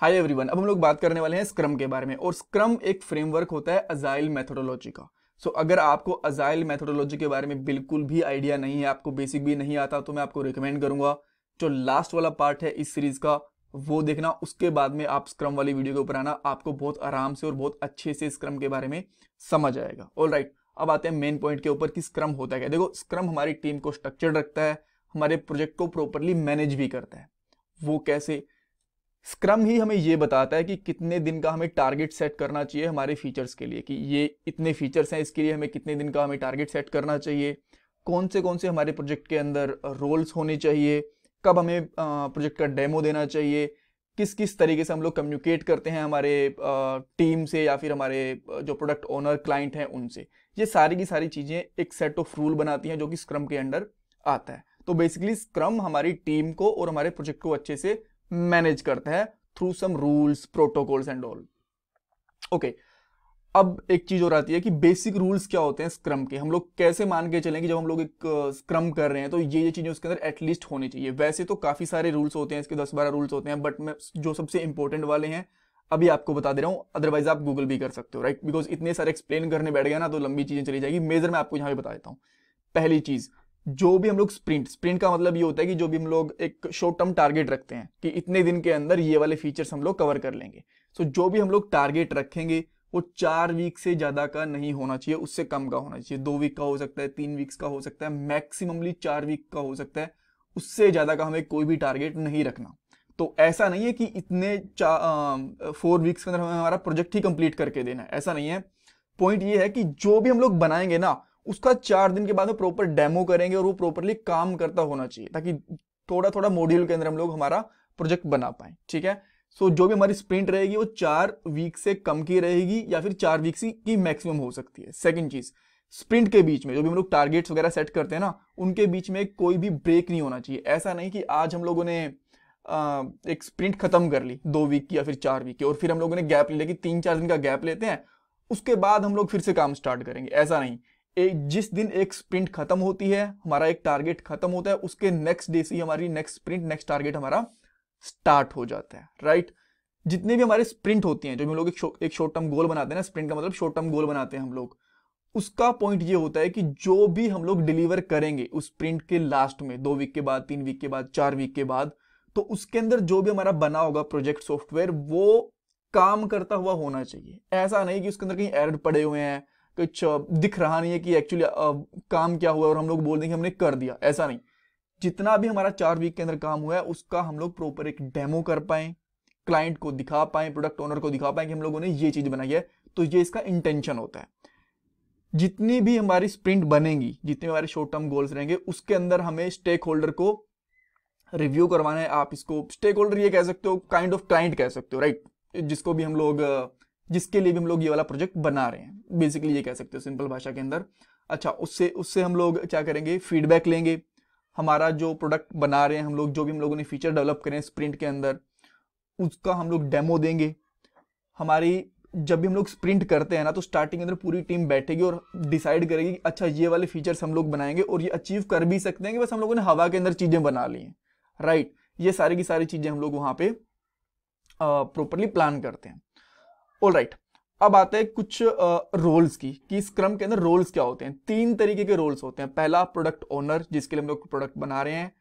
Hi everyone अब हम लोग बात करने वाले हैं स्क्रम के बारे में और स्क्रम एक फ्रेमवर्क होता है अजाइल मेथोडोलॉजी का सो so, अगर आपको अजाइल मेथोडोलॉजी के बारे में बिल्कुल भी आइडिया नहीं है आपको बेसिक भी नहीं आता तो मैं आपको रिकमेंड करूंगा जो लास्ट वाला पार्ट है इस सीरीज का वो देखना उसके बाद में आप स्क्रम वाली वीडियो के ऊपर आना आपको बहुत आराम से और बहुत अच्छे से स्क्रम के बारे में समझ आएगा ऑल राइट right, अब आते हैं मेन पॉइंट के ऊपर कि स्क्रम होता है क्या देखो स्क्रम हमारी टीम को स्ट्रक्चर रखता है हमारे प्रोजेक्ट को प्रॉपरली मैनेज भी करता है वो कैसे स्क्रम ही हमें ये बताता है कि कितने दिन का हमें टारगेट सेट करना चाहिए हमारे फीचर्स के लिए कि ये इतने फीचर्स हैं इसके लिए हमें कितने दिन का हमें टारगेट सेट करना चाहिए कौन से कौन से हमारे प्रोजेक्ट के अंदर रोल्स होने चाहिए कब हमें प्रोजेक्ट का डेमो देना चाहिए किस किस तरीके से हम लोग कम्युनिकेट करते हैं हमारे टीम से या फिर हमारे जो प्रोडक्ट ओनर क्लाइंट हैं उनसे ये सारी की सारी चीज़ें एक सेट ऑफ रूल बनाती हैं जो कि स्क्रम के अंडर आता है तो बेसिकली स्क्रम हमारी टीम को और हमारे प्रोजेक्ट को अच्छे से मैनेज करता है through some rules protocols and all okay अब एक चीज और आती है कि बेसिक रूल्स क्या होते हैं स्क्रम के हम लोग कैसे मान के चलें कि जब हम लोग एक स्क्रम कर रहे हैं तो ये ये चीजें उसके अंदर एटलीस्ट होनी चाहिए वैसे तो काफी सारे रूल्स होते हैं इसके दस बारह रूल्स होते हैं बट मैं जो सबसे इंपॉर्टेंट वाले हैं अभी आपको बता दे रहा हूं अदरवाइज आप गूगल भी कर सकते हो राइट बिकॉज इतने सारे एक्सप्लेन करने बैठ गया ना तो लंबी चीजें चली जाएगी मेजर मैं आपको यहाँ पे बता देता हूँ पहली चीज जो भी हम लोग स्प्रिंट स्प्रिंट का मतलब ये होता है कि जो भी हम लोग एक शॉर्ट टर्म टारगेट रखते हैं कि इतने दिन के अंदर ये वाले फीचर्स हम लोग कवर कर लेंगे सो so, जो भी हम लोग टारगेट रखेंगे वो चार वीक से ज़्यादा का नहीं होना चाहिए उससे कम का होना चाहिए दो वीक का हो सकता है तीन वीक्स का हो सकता है मैक्सिममली चार वीक का हो सकता है उससे ज़्यादा का हमें कोई भी टारगेट नहीं रखना तो ऐसा नहीं है कि इतने फोर वीक्स के अंदर हमें हमारा प्रोजेक्ट ही कंप्लीट करके देना है ऐसा नहीं है पॉइंट ये है कि जो भी हम लोग बनाएंगे ना उसका चार दिन के बाद में प्रॉपर डेमो करेंगे और वो प्रॉपरली काम करता होना चाहिए ताकि थोड़ा थोड़ा मॉड्यूल के अंदर हम लोग हमारा प्रोजेक्ट बना पाए ठीक है सो so, जो भी हमारी स्प्रिंट रहेगी वो चार वीक से कम की रहेगी या फिर चार वीक की मैक्सिमम हो सकती है सेकेंड चीज़ स्प्रिंट के बीच में जो भी हम लोग टारगेट्स वगैरह सेट करते हैं ना उनके बीच में कोई भी ब्रेक नहीं होना चाहिए ऐसा नहीं कि आज हम लोगों ने एक स्प्रिंट खत्म कर ली दो वीक की या फिर चार वीक की और फिर हम लोगों ने गैप ले लेके तीन चार दिन का गैप लेते हैं उसके बाद हम लोग फिर से काम स्टार्ट करेंगे ऐसा नहीं एक जिस दिन एक स्प्रिंट खत्म होती है हमारा एक टारगेट खत्म होता है उसके नेक्स्ट डे से ही हमारी नेक्स्ट स्प्रिंट नेक्स्ट टारगेट हमारा स्टार्ट हो जाता है राइट जितने भी हमारे स्प्रिंट होती हैं जो हम लोग एक, शो, एक शॉर्ट टर्म गोल बनाते हैं ना स्प्रिंट का मतलब शॉर्ट टर्म गोल बनाते हैं हम लोग उसका पॉइंट ये होता है कि जो भी हम लोग डिलीवर करेंगे उस स्प्रिंट के लास्ट में दो वीक के बाद तीन वीक के बाद चार वीक के बाद तो उसके अंदर जो भी हमारा बना होगा प्रोजेक्ट सॉफ्टवेयर वो काम करता हुआ होना चाहिए ऐसा नहीं कि उसके अंदर कहीं एरर पड़े हुए हैं कुछ दिख रहा नहीं है कि एक्चुअली काम क्या हुआ और हम लोग बोल दें कि हमने कर दिया ऐसा नहीं जितना भी हमारा चार वीक के अंदर काम हुआ है उसका हम लोग प्रॉपर एक डेमो कर पाए क्लाइंट को दिखा पाए प्रोडक्ट ओनर को दिखा पाए कि हम लोगों ने ये चीज़ बनाई है तो ये इसका इंटेंशन होता है जितनी भी हमारी स्प्रिंट बनेगी जितने हमारे शॉर्ट टर्म गोल्स रहेंगे उसके अंदर हमें स्टेक होल्डर को रिव्यू करवाना है आप इसको स्टेक होल्डर ये कह सकते हो काइंड ऑफ क्लाइंट कह सकते हो राइट जिसको भी हम लोग uh, जिसके लिए भी हम लोग ये वाला प्रोजेक्ट बना रहे हैं बेसिकली ये कह सकते हो सिंपल भाषा के अंदर अच्छा उससे उससे हम लोग क्या करेंगे फीडबैक लेंगे हमारा जो प्रोडक्ट बना रहे हैं हम लोग जो भी हम लोगों ने फीचर डेवलप करें स्प्रिंट के अंदर उसका हम लोग डेमो देंगे हमारी जब भी हम लोग स्प्रिंट करते हैं ना तो स्टार्टिंग के अंदर पूरी टीम बैठेगी और डिसाइड करेगी कि अच्छा ये वाले फीचर्स हम लोग बनाएंगे और ये अचीव कर भी सकते हैं कि बस हम लोगों ने हवा के अंदर चीज़ें बना ली हैं राइट ये सारी की सारी चीज़ें हम लोग वहाँ पे प्रॉपरली प्लान करते हैं ऑल राइट अब आते हैं कुछ रोल्स uh, की कि स्क्रम के अंदर रोल्स क्या होते हैं तीन तरीके के रोल्स होते हैं पहला प्रोडक्ट ओनर जिसके लिए हम लोग प्रोडक्ट बना रहे हैं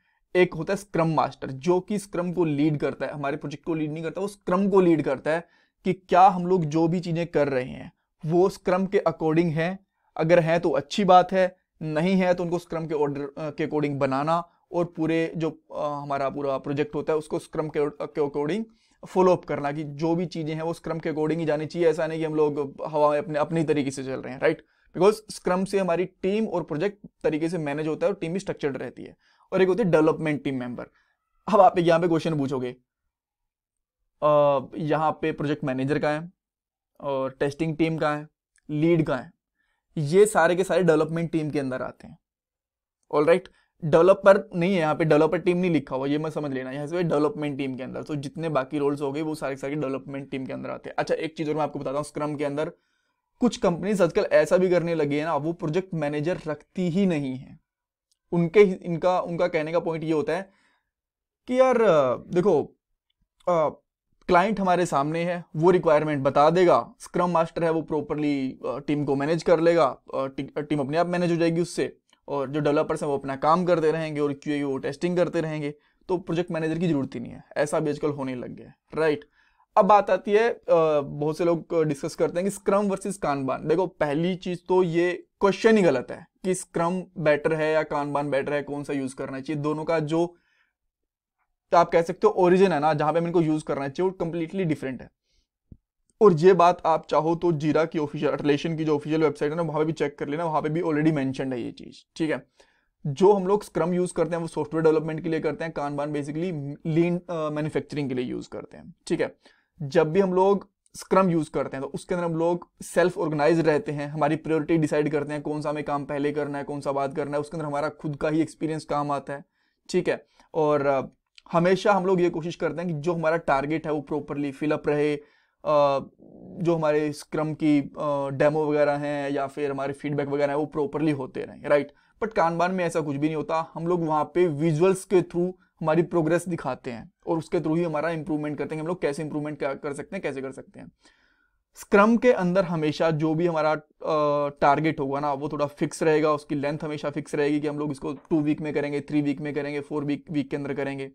एक होता है स्क्रम मास्टर जो कि स्क्रम को लीड करता है हमारे प्रोजेक्ट को लीड नहीं करता वो स्क्रम को लीड करता है कि क्या हम लोग जो भी चीज़ें कर रहे हैं वो स्क्रम के अकॉर्डिंग है अगर है तो अच्छी बात है नहीं है तो उनको स्क्रम के ऑर्डर के अकॉर्डिंग बनाना और पूरे जो आ, हमारा पूरा प्रोजेक्ट होता है उसको स्क्रम के अकॉर्डिंग फॉलो अप करना कि जो भी चीज़ें हैं वो स्क्रम के अकॉर्डिंग ही जानी चाहिए ऐसा नहीं कि हम लोग हवा में अपने अपनी तरीके से चल रहे हैं राइट बिकॉज स्क्रम से हमारी टीम और प्रोजेक्ट तरीके से मैनेज होता है और टीम भी स्ट्रक्चर्ड रहती है और एक होती है डेवलपमेंट टीम मेंबर अब आप यहाँ पे क्वेश्चन पूछोगे यहाँ पे प्रोजेक्ट मैनेजर का है और टेस्टिंग टीम का है लीड का है ये सारे के सारे डेवलपमेंट टीम के अंदर आते हैं ऑल राइट right? डेवलपर नहीं है यहाँ पे डेवलपर टीम नहीं लिखा हुआ ये मैं समझ लेना यहाँ से डेवलपमेंट टीम के अंदर तो जितने बाकी रोल्स हो गए वो सारे सारे डेवलपमेंट टीम के अंदर आते हैं अच्छा एक चीज़ और मैं आपको बताता हूँ स्क्रम के अंदर कुछ कंपनीज आजकल ऐसा भी करने लगी है ना वो प्रोजेक्ट मैनेजर रखती ही नहीं है उनके इनका उनका कहने का पॉइंट ये होता है कि यार देखो क्लाइंट हमारे सामने है वो रिक्वायरमेंट बता देगा स्क्रम मास्टर है वो प्रॉपरली टीम को मैनेज कर लेगा टीम अपने आप मैनेज हो जाएगी उससे और जो डेवलपर्स हैं वो अपना काम करते रहेंगे और क्यू वो टेस्टिंग करते रहेंगे तो प्रोजेक्ट मैनेजर की जरूरत ही नहीं है ऐसा भी आजकल होने लग गया है राइट अब बात आती है बहुत से लोग डिस्कस करते हैं कि स्क्रम वर्सेस कानबान देखो पहली चीज तो ये क्वेश्चन ही गलत है कि स्क्रम बेटर है या कानबान बेटर है कौन सा यूज करना चाहिए दोनों का जो तो आप कह सकते हो ओरिजिन है ना जहां पे मेरे को यूज करना चाहिए वो कम्प्लीटली डिफरेंट है और ये बात आप चाहो तो जीरा की ऑफिशियल अटलेशन की जो ऑफिशियल वेबसाइट है ना वहां पे भी चेक कर लेना वहां पे भी ऑलरेडी मैंशन है ये चीज़ ठीक है जो हम लोग स्क्रम यूज़ करते हैं वो सॉफ्टवेयर डेवलपमेंट के लिए करते हैं कानबान बेसिकली लीन मैन्युफैक्चरिंग के लिए यूज़ करते हैं ठीक है जब भी हम लोग स्क्रम यूज़ करते हैं तो उसके अंदर हम लोग सेल्फ ऑर्गेनाइज रहते हैं हमारी प्रायोरिटी डिसाइड करते हैं कौन सा हमें काम पहले करना है कौन सा बात करना है उसके अंदर हमारा खुद का ही एक्सपीरियंस काम आता है ठीक है और uh, हमेशा हम लोग ये कोशिश करते हैं कि जो हमारा टारगेट है वो प्रॉपरली फिलअप रहे जो हमारे स्क्रम की डेमो वगैरह हैं या फिर हमारे फीडबैक वगैरह हैं वो प्रॉपरली होते रहें राइट बट कानबान में ऐसा कुछ भी नहीं होता हम लोग वहाँ पे विजुअल्स के थ्रू हमारी प्रोग्रेस दिखाते हैं और उसके थ्रू ही हमारा इंप्रूवमेंट करते हैं हम लोग कैसे इंप्रूवमेंट कर सकते हैं कैसे कर सकते हैं स्क्रम के अंदर हमेशा जो भी हमारा टारगेट होगा ना वो थोड़ा फिक्स रहेगा उसकी लेंथ हमेशा फिक्स रहेगी कि हम लोग इसको टू वीक में करेंगे थ्री वीक में करेंगे फोर वीक वीक के अंदर करेंगे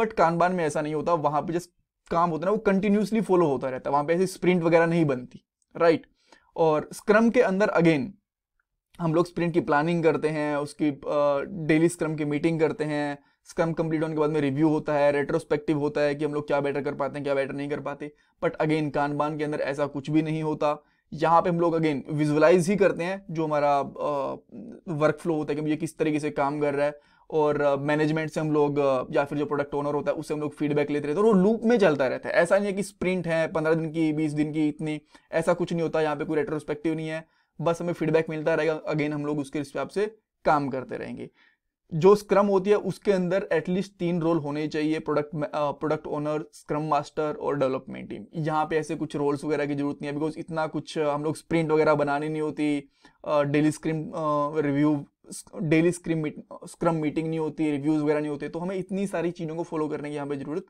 बट कानबान में ऐसा नहीं होता वहाँ पे जस्ट काम होता है ना वो कंटिन्यूसली फॉलो होता रहता है वहां पे ऐसी स्प्रिंट वगैरह नहीं बनती राइट और स्क्रम के अंदर अगेन हम लोग स्प्रिंट की प्लानिंग करते हैं उसकी डेली स्क्रम की मीटिंग करते हैं स्क्रम कंप्लीट होने के बाद में रिव्यू होता है रेट्रोस्पेक्टिव होता है कि हम लोग क्या बेटर कर पाते हैं क्या बेटर नहीं कर पाते बट अगेन कानबान के अंदर ऐसा कुछ भी नहीं होता यहाँ पे हम लोग अगेन विजुअलाइज ही करते हैं जो हमारा वर्क फ्लो होता है कि ये किस तरीके से काम कर रहा है और मैनेजमेंट से हम लोग या फिर जो प्रोडक्ट ओनर होता है उससे हम लोग फीडबैक लेते रहते हैं और वो लूप में चलता रहता है ऐसा नहीं है कि स्प्रिंट है पंद्रह दिन की बीस दिन की इतनी ऐसा कुछ नहीं होता यहाँ पे कोई रेट्रोस्पेक्टिव नहीं है बस हमें फीडबैक मिलता रहेगा अगेन हम लोग उसके हिसाब से काम करते रहेंगे जो स्क्रम होती है उसके अंदर एटलीस्ट तीन रोल होने चाहिए product product owner scrum master और डेवलपमेंट टीम यहाँ पे ऐसे कुछ रोल्स वगैरह की जरूरत नहीं है बिकॉज इतना कुछ हम लोग स्प्रिंट वगैरह बनानी नहीं होती daily screen review daily scrum meet, scrum meeting नहीं होती रिव्यूज़ वगैरह नहीं होते तो हमें इतनी सारी चीज़ों को फॉलो करने की यहाँ पे ज़रूरत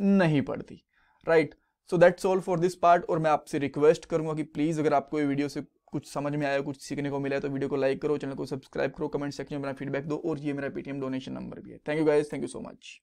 नहीं पड़ती right so that's all for this part और मैं आपसे रिक्वेस्ट करूँगा कि प्लीज़ अगर आपको ये वीडियो से कुछ समझ में आया कुछ सीखने को मिला है तो वीडियो को लाइक करो चैनल को सब्सक्राइब करो कमेंट सेक्शन में मेरा फीडबैक दो और ये मेरा पेटीएम डोनेशन नंबर भी है thank you guys thank you so much